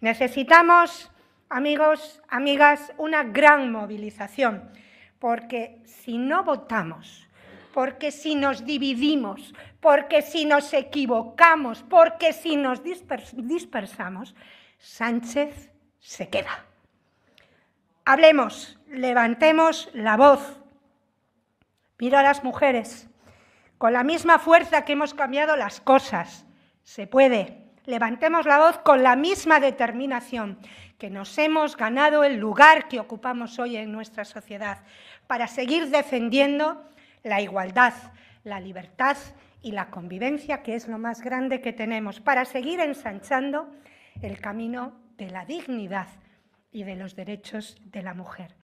Necesitamos, amigos, amigas, una gran movilización, porque si no votamos, porque si nos dividimos, porque si nos equivocamos, porque si nos dispersamos, Sánchez se queda. Hablemos, levantemos la voz. Miro a las mujeres, con la misma fuerza que hemos cambiado las cosas, se puede levantemos la voz con la misma determinación que nos hemos ganado el lugar que ocupamos hoy en nuestra sociedad para seguir defendiendo la igualdad, la libertad y la convivencia, que es lo más grande que tenemos, para seguir ensanchando el camino de la dignidad y de los derechos de la mujer.